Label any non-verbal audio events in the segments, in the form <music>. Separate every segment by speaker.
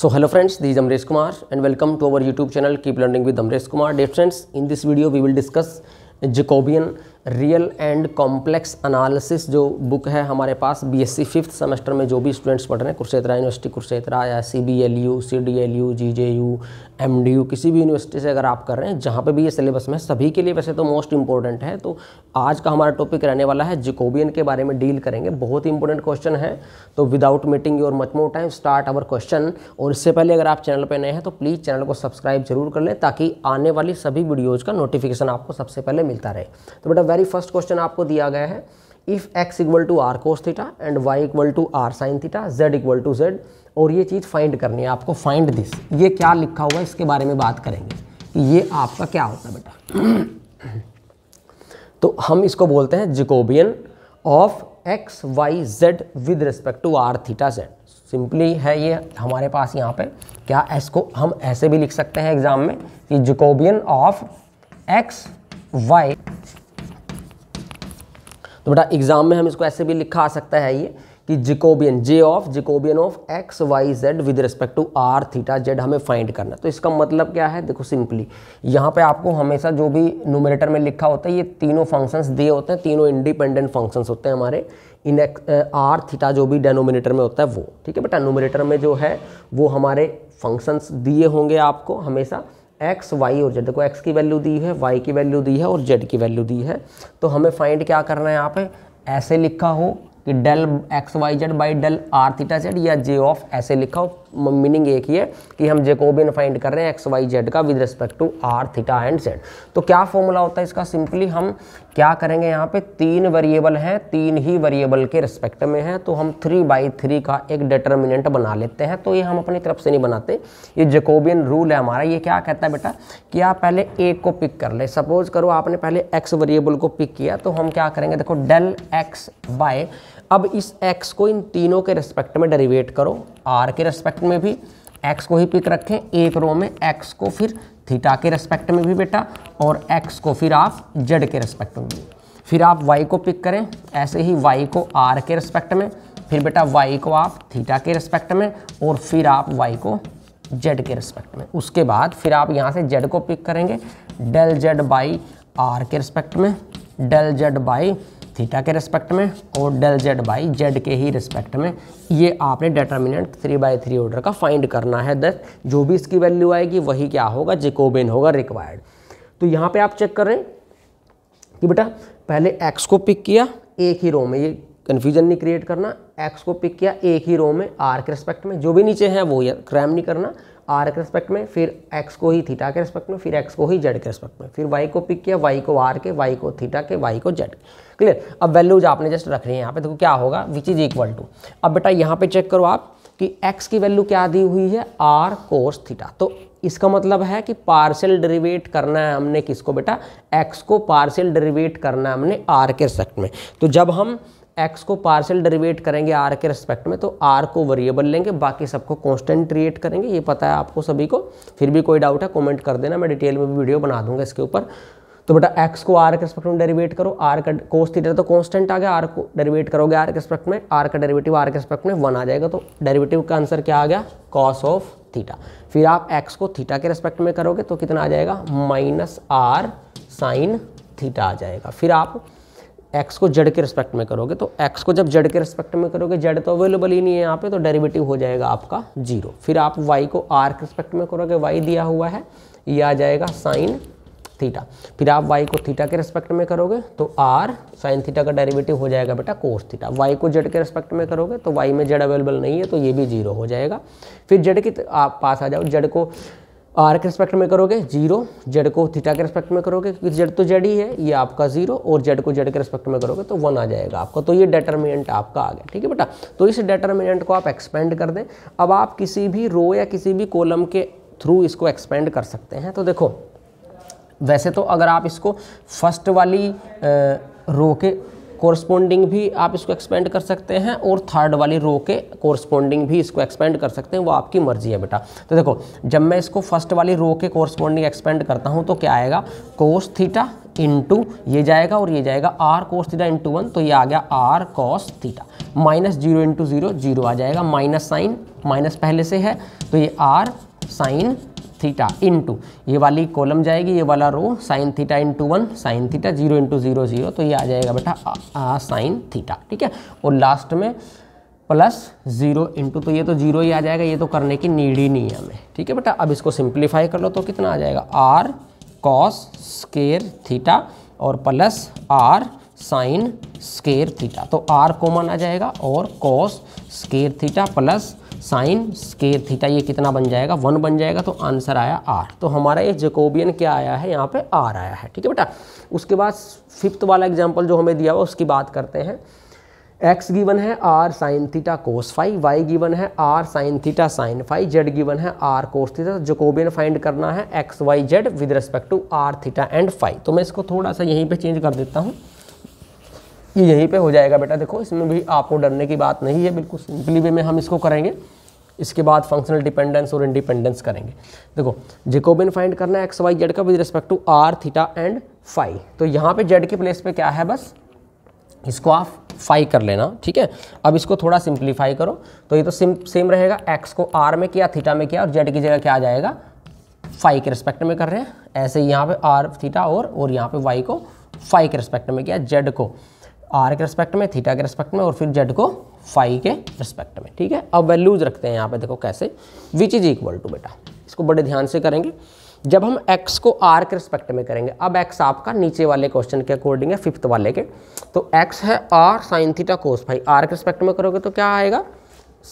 Speaker 1: so hello friends this Amresh Kumar and welcome to our YouTube channel keep learning with Amresh Kumar the friends in this video we will discuss Jacobian real and complex analysis जो book है हमारे पास BSc fifth semester में जो भी students पढ़ रहे हैं कुरक्षेत्रा university Kurukshetra या C B L U C D L U G J U M किसी भी यूनिवर्सिटी से अगर आप कर रहे हैं जहाँ पे भी ये सिलेबस में सभी के लिए वैसे तो मोस्ट इंपॉर्टेंट है तो आज का हमारा टॉपिक रहने वाला है जिकोबियन के बारे में डील करेंगे बहुत ही इंपॉर्टेंट क्वेश्चन है तो without meeting your much more time start our question और इससे पहले अगर आप चैनल पर नए हैं तो प्लीज़ चैनल को सब्सक्राइब जरूर कर लें ताकि आने वाली सभी वीडियोज़ का नोटिफिकेशन आपको सबसे पहले मिलता रहे तो बेटा वेरी फर्स्ट क्वेश्चन आपको दिया गया है if x equal to r cos theta and y equal to r sine theta z equal to z और ये चीज़ फाइंड करनी है आपको फाइंड दिस ये क्या लिखा हुआ है इसके बारे में बात करेंगे कि ये आपका क्या होता है बेटा <clears throat> तो हम इसको बोलते हैं Jacobian of x y z with respect to r theta z simply है ये हमारे पास यहाँ पे क्या एस को हम ऐसे भी लिख सकते हैं एग्जाम में कि जिकोबियन ऑफ एक्स वाई तो बेटा एग्जाम में हम इसको ऐसे भी लिखा आ सकता है ये कि Jacobian J of Jacobian of x y z with respect to r theta z हमें फाइंड करना है तो इसका मतलब क्या है देखो सिंपली यहाँ पे आपको हमेशा जो भी नोमिनेटर में लिखा होता है ये तीनों फंक्शंस दिए होते हैं तीनों इंडिपेंडेंट फंक्शंस होते हैं हमारे इन एक्स आर थीटा जो भी डेनोमिनेटर में होता है वो ठीक है बेटा नोमिनेटर में जो है वो हमारे फंक्शंस दिए होंगे आपको हमेशा एक्स वाई और जेड देखो एक्स की वैल्यू दी है वाई की वैल्यू दी है और जेड की वैल्यू दी है तो हमें फाइंड क्या करना है यहाँ पे ऐसे लिखा हो कि del x y z by del r theta z या जे ऑफ ऐसे हो मीनिंग एक ही है कि हम जेकोबियन फाइंड कर रहे हैं एक्स वाई जेड का with respect to r theta and z तो क्या फॉर्मूला होता है इसका सिंपली हम क्या करेंगे यहाँ पे तीन वेरिएबल हैं तीन ही वेरिएबल के रिस्पेक्ट में हैं तो हम थ्री बाई थ्री का एक डिटर्मिनेंट बना लेते हैं तो ये हम अपनी तरफ से नहीं बनाते ये जेकोबियन रूल है हमारा ये क्या कहता है बेटा कि आप पहले एक को पिक कर ले सपोज करो आपने पहले एक्स वेरिएबल को पिक किया तो हम क्या करेंगे देखो डेल एक्स बाय अब इस एक्स को इन तीनों के रिस्पेक्ट में डेरीवेट करो आर के रेस्पेक्ट में भी एक्स को ही पिक रखें एक रो में एक्स को फिर थीटा के रेस्पेक्ट में भी बेटा और एक्स को फिर आप जेड के रेस्पेक्ट में भी फिर आप वाई को पिक करें ऐसे ही वाई को आर के रेस्पेक्ट में फिर बेटा वाई को आप थीटा के रेस्पेक्ट में और फिर आप वाई को जेड के रेस्पेक्ट में उसके बाद फिर आप यहाँ से जेड को पिक करेंगे डेल जेड बाई आर के रेस्पेक्ट में डेल जेड बाई थीटा के रिस्पेक्ट में और डेल जेड बाई जेड के ही रिस्पेक्ट में ये आपने determinant three by three order का फाइंड करना है दस जो भी इसकी वैल्यू आएगी वही क्या होगा जिकोबेन होगा रिक्वायर्ड तो यहाँ पे आप चेक कर रहे हैं कि बेटा पहले एक्स को पिक किया एक ही रो में ये कन्फ्यूजन नहीं क्रिएट करना एक्स को पिक किया एक ही रो में आर के रिस्पेक्ट में जो भी नीचे है वो क्रैम नहीं करना आर के रिस्पेक्ट में फिर एक्स को ही थीटा के रिस्पेक्ट में फिर एक्स को ही जेड के रिस्पेक्ट में फिर वाई को पिक किया वाई को आर के वाई को थीटा के वाई को जेड क्लियर अब वैल्यूज आपने जस्ट रख रही है यहाँ पे देखो तो क्या होगा विच इज इक्वल टू अब बेटा यहाँ पे चेक करो आप कि एक्स की वैल्यू क्या दी हुई है आर कोर्स थीटा तो इसका मतलब है कि पार्सल डेरिवेट करना है हमने किसको बेटा एक्स को पार्सल डेरिवेट करना है हमने आर के रिस्पेक्ट में तो जब हम एक्स को पार्शियल डेरिवेट करेंगे आर के रेस्पेक्ट में तो आर को वेरिएबल लेंगे बाकी सबको कॉन्स्टेंट क्रिएट करेंगे ये पता है आपको सभी को फिर भी कोई डाउट है कॉमेंट कर देना मैं डिटेल में भी वीडियो बना दूंगा इसके ऊपर तो बेटा एक्स को आर के रेस्पेक्ट में डेरिवेट करो आर का कोस थीटा तो कॉन्स्टेंट आ गया आर को डेरिवेट करोगे आर के रिस्पेक्ट में आर का डेरिवेटिव आर के रेस्पेक्ट में वन आ जाएगा तो डेरिवेटिव का आंसर क्या आ गया कॉस ऑफ थीटा फिर आप एक्स को थीटा के रेस्पेक्ट में करोगे तो कितना आ जाएगा माइनस आर साइन थीटा आ जाएगा फिर आप एक्स को जड़ के रिस्पेक्ट में करोगे तो एक्स को जब जड़ के रिस्पेक्ट में करोगे जड़ तो अवेलेबल ही नहीं है यहाँ पे तो डेरिवेटिव हो जाएगा आपका जीरो फिर आप वाई को आर के रिस्पेक्ट में करोगे वाई दिया हुआ है ये आ जाएगा साइन थीटा फिर आप वाई को थीटा के रिस्पेक्ट में करोगे तो आर साइन थीटा का डेरिवेटिव हो जाएगा बेटा कोर्स थीटा वाई को जड़ के रिस्पेक्ट में करोगे तो वाई में जड़ अवेलेबल नहीं है तो ये भी जीरो हो जाएगा फिर जड़ के आप पास आ जाओ जड़ को आर के रिस्पेक्ट में करोगे जीरो जेड को थीटा के रिस्पेक्ट में करोगे क्योंकि जेड तो जेड ही है ये आपका जीरो और जेड को जेड के रिस्पेक्ट में करोगे तो वन आ जाएगा आपका तो ये डेटर्मिनेंट आपका आ गया ठीक है बेटा तो इस डेटर्मिनेंट को आप एक्सपेंड कर दें अब आप किसी भी रो या किसी भी कॉलम के थ्रू इसको एक्सपेंड कर सकते हैं तो देखो वैसे तो अगर आप इसको फर्स्ट वाली रो के कोरस्पोंडिंग भी आप इसको एक्सपेंड कर सकते हैं और थर्ड वाली रो के कोरस्पोंडिंग भी इसको एक्सपेंड कर सकते हैं वो आपकी मर्जी है बेटा तो देखो जब मैं इसको फर्स्ट वाली रो के कोरस्पोंडिंग एक्सपेंड करता हूँ तो क्या आएगा कोस थीटा इंटू ये जाएगा और ये जाएगा r cos theta into one तो ये आ गया r cos theta minus zero into zero zero आ जाएगा माइनस साइन माइनस पहले से है तो ये आर साइन थीटा इंटू ये वाली कॉलम जाएगी ये वाला row sine theta into one sine theta zero into zero zero तो ये आ जाएगा बेटा साइन थीटा ठीक है और लास्ट में प्लस जीरो इंटू तो ये तो जीरो ही आ जाएगा ये तो करने की नीड ही नहीं है हमें ठीक है बेटा अब इसको सिंप्लीफाई कर लो तो कितना आ जाएगा आर कॉस स्केयर थीटा और plus r sine square theta तो आर कॉमन आ जाएगा और cos square theta plus sine square theta ये कितना बन जाएगा वन बन जाएगा तो आंसर आया आर तो हमारा ये जेकोबियन क्या आया है यहाँ पे आर आया है ठीक है बेटा उसके बाद फिफ्थ वाला एग्जाम्पल जो हमें दिया हुआ उसकी बात करते हैं एक्स गिवन है r sine theta cos phi y given है r sine theta sine phi z given है r cos theta Jacobian find करना है x y z with respect to r theta and phi तो मैं इसको थोड़ा सा यहीं पर चेंज कर देता हूँ ये यहीं पे हो जाएगा बेटा देखो इसमें भी आपको डरने की बात नहीं है बिल्कुल सिंपली वे में हम इसको करेंगे इसके बाद फंक्शनल डिपेंडेंस और इंडिपेंडेंस करेंगे देखो जेकोबिन फाइंड करना है एक्स वाई जेड का with respect to r theta and phi तो यहाँ पे जेड की प्लेस पे क्या है बस इसको आप फाई कर लेना ठीक है अब इसको थोड़ा सिंप्लीफाई करो तो ये तो सिम सेम रहेगा एक्स को आर में किया थीटा में किया और जेड की जगह क्या आ जाएगा फाइव के रिस्पेक्ट में कर रहे हैं ऐसे यहाँ पे आर थीटा और और यहाँ पे वाई को फाइव के रिस्पेक्ट में किया जेड को आर के रिस्पेक्ट में थीटा के रिस्पेक्ट में और फिर जेड को फाइव के रिस्पेक्ट में ठीक है अब वैल्यूज रखते हैं यहाँ पे देखो कैसे विच इज इक्वल टू बेटा इसको बड़े ध्यान से करेंगे जब हम x को r के रिस्पेक्ट में करेंगे अब x आपका नीचे वाले क्वेश्चन के अकॉर्डिंग है फिफ्थ वाले के तो x है r sine theta cos phi r के रिस्पेक्ट में करोगे तो क्या आएगा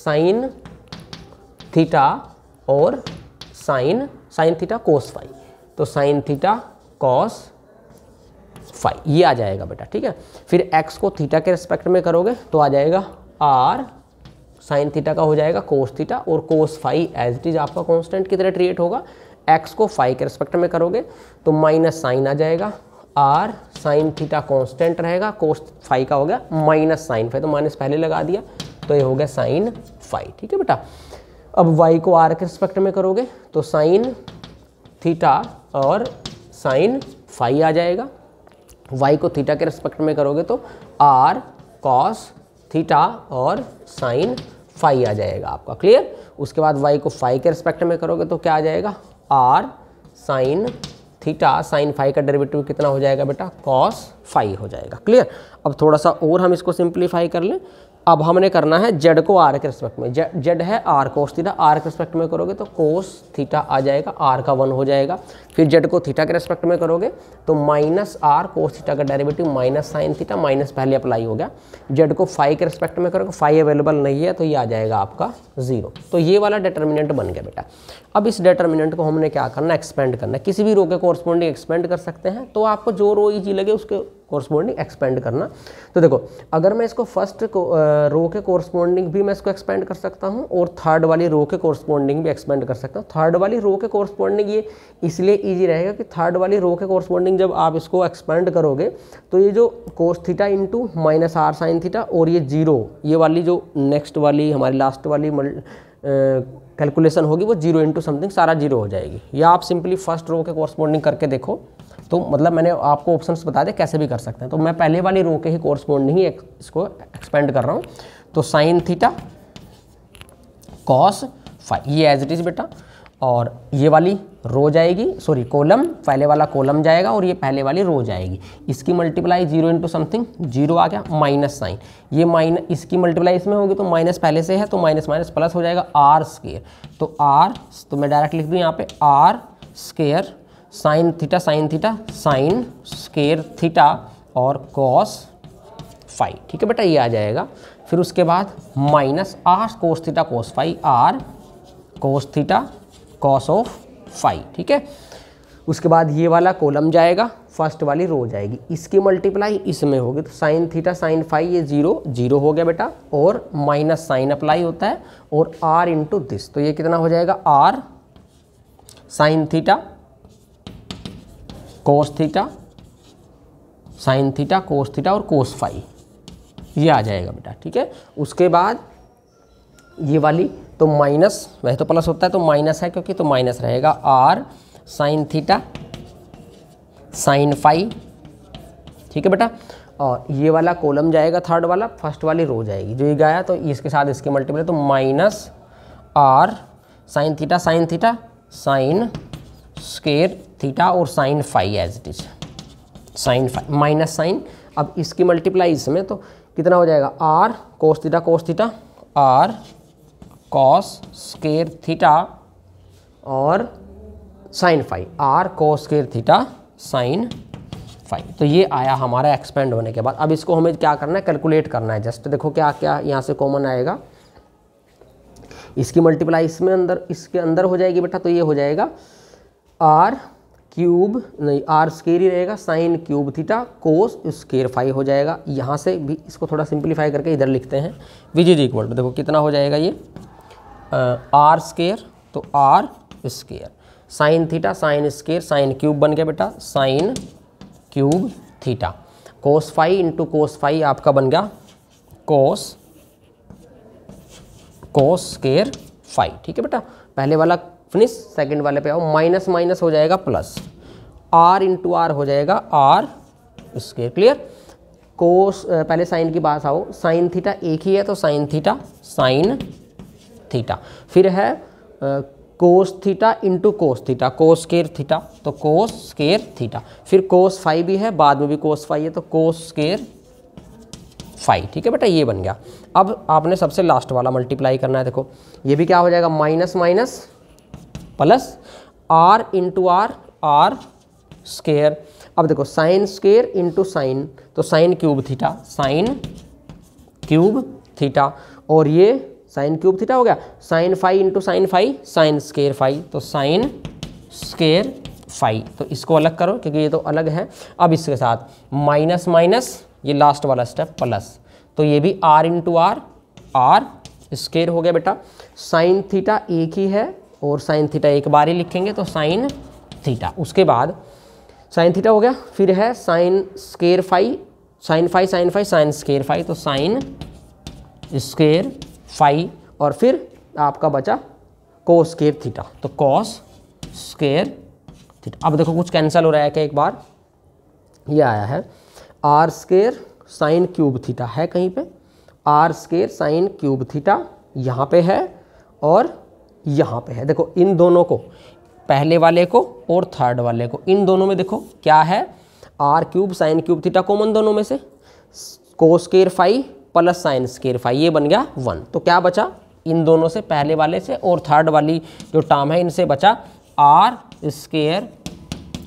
Speaker 1: साइन थीटा और sine sine theta cos phi तो साइन थीटा कॉस फाइव ये आ जाएगा बेटा ठीक है फिर एक्स को थीटा के रिस्पेक्ट में करोगे तो आ जाएगा आर साइन थीटा का हो जाएगा कोस थीटा और cos phi as it is आपका कॉन्स्टेंट की तरह ट्रिएट होगा एक्स को फाइव के रिस्पेक्ट में करोगे तो माइनस साइन आ जाएगा आर साइन थीटा कॉन्स्टेंट रहेगा कोस फाइव का हो गया माइनस साइन फाइव तो माइनस पहले लगा दिया तो ये हो गया साइन फाइव ठीक है बेटा अब वाई को आर के रिस्पेक्ट में करोगे तो साइन थीटा और साइन फाइव आ जाएगा वाई को थीटा के रेस्पेक्ट में करोगे तो आर कॉस थीटा और साइन फाई आ जाएगा आपका क्लियर उसके बाद वाई को फाई के रेस्पेक्ट में करोगे तो क्या आ जाएगा r sine theta sine phi का डेरिवेटिव कितना हो जाएगा बेटा कॉस फाई हो जाएगा क्लियर अब थोड़ा सा और हम इसको सिंप्लीफाई कर लें अब हमने करना है जेड को आर के रिस्पेक्ट में जेड जेड है आर कोस थीटा आर के रिस्पेक्ट में करोगे तो कोस थीटा आ जाएगा आर का वन हो जाएगा फिर जेड को थीटा के रिस्पेक्ट में करोगे तो माइनस आर कोस थीटा का derivative minus sine theta minus पहले अप्लाई हो गया जेड को फाइव के रिस्पेक्ट में करोगे फाइव अवेलेबल नहीं है तो ये आ जाएगा आपका जीरो तो ये वाला डिटर्मिनेंट बन गया बेटा अब इस डिटर्मिनेंट को हमने क्या करना एक्सपेंड करना किसी भी रो के कोर्सपॉन्डिंग एक्सपेंड कर सकते हैं तो आपको जो रो ईजी लगे उसके कोरस्पॉन्डिंग एक्सपेंड करना तो देखो अगर मैं इसको फर्स्ट रो के कोरस्पॉन्डिंग भी मैं इसको एक्सपेंड कर सकता हूँ और थर्ड वाली रो के कोरस्पॉन्डिंग भी एक्सपेंड कर सकता हूँ थर्ड वाली रो के कोरस्पॉन्डिंग ये इसलिए ईजी रहेगा कि थर्ड वाली रो के कोरस्पॉन्डिंग जब आप इसको एक्सपेंड करोगे तो ये जो cos theta into minus r sine theta और ये जीरो ये वाली जो नेक्स्ट वाली हमारी लास्ट वाली कैलकुलेशन होगी वो जीरो इंटू समथिंग सारा जीरो हो जाएगी या आप सिंपली फर्स्ट रो के कोरस्पॉन्डिंग करके देखो तो मतलब मैंने आपको ऑप्शंस बता दे कैसे भी कर सकते हैं तो मैं पहले वाली रो के ही कोर्स मोड नहीं एक, इसको एक्सपेंड कर रहा हूँ तो साइन थीटा कॉस फाइव ये एज इट इज़ बेटा और ये वाली रो जाएगी सॉरी कॉलम पहले वाला कॉलम जाएगा और ये पहले वाली रो जाएगी इसकी multiply zero into something zero आ गया माइनस साइन ये माइन इसकी मल्टीप्लाई इसमें होगी तो माइनस पहले से है तो माइनस माइनस प्लस हो जाएगा आर स्केयर तो आर तो मैं डायरेक्ट लिख दूँ यहाँ पे r square sine theta sine theta sine square theta और कॉस फाइव ठीक है बेटा ये आ जाएगा फिर उसके बाद minus r cos theta cos phi r cos theta cos of phi ठीक है उसके बाद ये वाला कॉलम जाएगा फर्स्ट वाली रो जाएगी इसकी मल्टीप्लाई इसमें होगी तो साइन थीटा साइन फाइव ये जीरो जीरो हो गया बेटा और माइनस साइन अप्लाई होता है और आर इंटू दिस तो ये कितना हो जाएगा r sine theta cos theta sine theta cos theta और कोस फाई ये आ जाएगा बेटा ठीक है उसके बाद ये वाली तो माइनस वह तो प्लस होता है तो माइनस है क्योंकि तो माइनस रहेगा r sine theta sine phi ठीक है बेटा और ये वाला कॉलम जाएगा थर्ड वाला फर्स्ट वाली रो जाएगी जो ये गया तो इसके साथ इसके मल्टीप्लाई तो minus r sine theta sine theta sine square theta और sine phi as it is sine phi minus sine अब इसकी मल्टीप्लाई इसमें तो कितना हो जाएगा r cos theta cos theta r cos square theta और sine phi r cos square theta sine phi तो ये आया हमारा एक्सपेंड होने के बाद अब इसको हमें क्या करना है कैलकुलेट करना है जस्ट देखो क्या क्या यहाँ से कॉमन आएगा इसकी मल्टीप्लाई इसमें अंदर इसके अंदर हो जाएगी बेटा तो ये हो जाएगा आर क्यूब नहीं आर स्केयर ही रहेगा sine cube theta cos square five हो जाएगा यहाँ से भी इसको थोड़ा सिंप्लीफाई करके इधर लिखते हैं विज इज इक्वल टू देखो कितना हो जाएगा ये आर स्केयर तो r square sine theta sine square sine cube बन गया बेटा sine cube theta cos five into cos five आपका बन गया कोस कोस स्केयर फाइव ठीक है बेटा पहले वाला फिनिश सेकंड वाले पे आओ माइनस माइनस हो जाएगा प्लस आर इंटू आर हो जाएगा आर स्केयर क्लियर कोस पहले साइन की बात आओ साइन थीटा एक ही है तो साइन थीटा साइन थीटा फिर है cos theta into cos theta cos square theta तो कोस स्केयर थीटा फिर कोस फाइव भी है बाद में भी कोस फाइव है तो कोस स्केयर फाइव ठीक है बेटा ये बन गया अब आपने सबसे लास्ट वाला मल्टीप्लाई करना है देखो ये भी क्या हो जाएगा minus minus plus r into r r square अब देखो साइन स्केयर इंटू साइन तो sine cube theta sine cube theta और ये साइन क्यूब थीटा हो गया sine five into sine five sine square five तो साइन स्केयर फाइव तो इसको अलग करो क्योंकि ये तो अलग है अब इसके साथ माइनस माइनस ये लास्ट वाला स्टेप प्लस तो ये भी r into r r square हो गया बेटा साइन थीटा एक ही है और साइन थीटा एक बार ही लिखेंगे तो साइन थीटा उसके बाद साइन थीटा हो गया फिर है sine square phi sine phi sine phi sine square phi तो साइन स्केयर फाई और फिर आपका बचा कोस स्केयर थीटा तो कॉस स्केयर थीटा अब देखो कुछ कैंसिल हो रहा है क्या एक बार ये आया है r square sine cube theta है कहीं पे r square sine cube theta यहाँ पे है और यहाँ पे है देखो इन दोनों को पहले वाले को और थर्ड वाले को इन दोनों में देखो क्या है r cube sine cube theta common दोनों में से square five plus sine square five ये बन गया वन तो क्या बचा इन दोनों से पहले वाले से और थर्ड वाली जो टर्म है इनसे बचा r square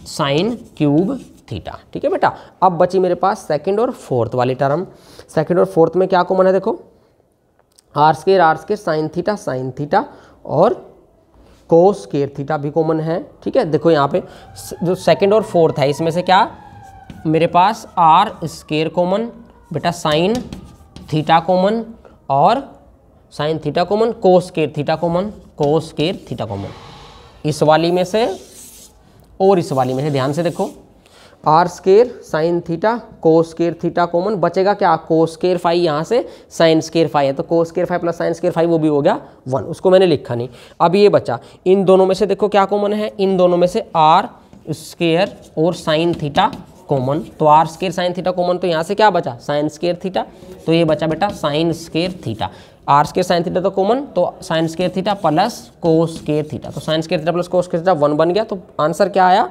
Speaker 1: sine cube theta ठीक है बेटा अब बची मेरे पास सेकेंड और फोर्थ वाली टर्म सेकेंड और फोर्थ में क्या कॉमन है देखो r square r square sine theta sine theta और कोस केयर थीटा भी कॉमन है ठीक है देखो यहाँ पे जो सेकंड और फोर्थ है इसमें से क्या मेरे पास आर स्केयर कॉमन बेटा साइन थीटा कॉमन और sine theta common cos square theta common cos square theta common इस वाली में से और इस वाली में से ध्यान से देखो आर स्केयर साइन थीटा को स्केयर थीटा कॉमन बचेगा क्या को स्केयर फाइव यहाँ से साइन स्केयर फाइव है तो को square five plus sine square five वो भी हो गया वन उसको मैंने लिखा नहीं अब ये बचा इन दोनों में से देखो क्या कॉमन है इन दोनों में से आर स्केयर और साइन थीटा कॉमन तो r square sine theta common तो यहाँ से क्या बचा साइन स्केयर थीटा तो ये बचा बेटा sine square theta r square sine theta तो कॉमन तो sines square theta plus cos के थीटा तो साइंस के थीटा प्लस कोस के थीटा वन बन गया तो आंसर क्या आया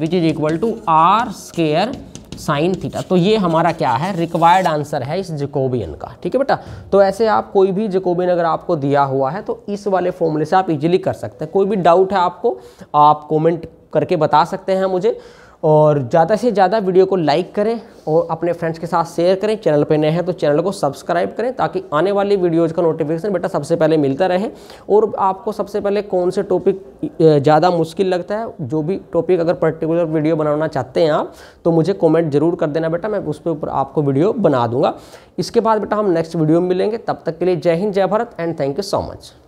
Speaker 1: which is equal to r square sine theta तो ये हमारा क्या है रिक्वायर्ड आंसर है इस जिकोबियन का ठीक है बेटा तो ऐसे आप कोई भी जिकोबियन अगर आपको दिया हुआ है तो इस वाले फॉर्मूले से आप इजीली कर सकते हैं कोई भी डाउट है आपको आप कॉमेंट करके बता सकते हैं मुझे और ज़्यादा से ज़्यादा वीडियो को लाइक करें और अपने फ्रेंड्स के साथ शेयर करें चैनल पर नए हैं तो चैनल को सब्सक्राइब करें ताकि आने वाली वीडियोज़ का नोटिफिकेशन बेटा सबसे पहले मिलता रहे और आपको सबसे पहले कौन से टॉपिक ज़्यादा मुश्किल लगता है जो भी टॉपिक अगर पर्टिकुलर वीडियो बनाना चाहते हैं आप तो मुझे कॉमेंट ज़रूर कर देना बेटा मैं उस पर ऊपर आपको वीडियो बना दूंगा इसके बाद बेटा हम नेक्स्ट वीडियो में मिलेंगे तब तक के लिए जय हिंद जय Bharat and thank you so much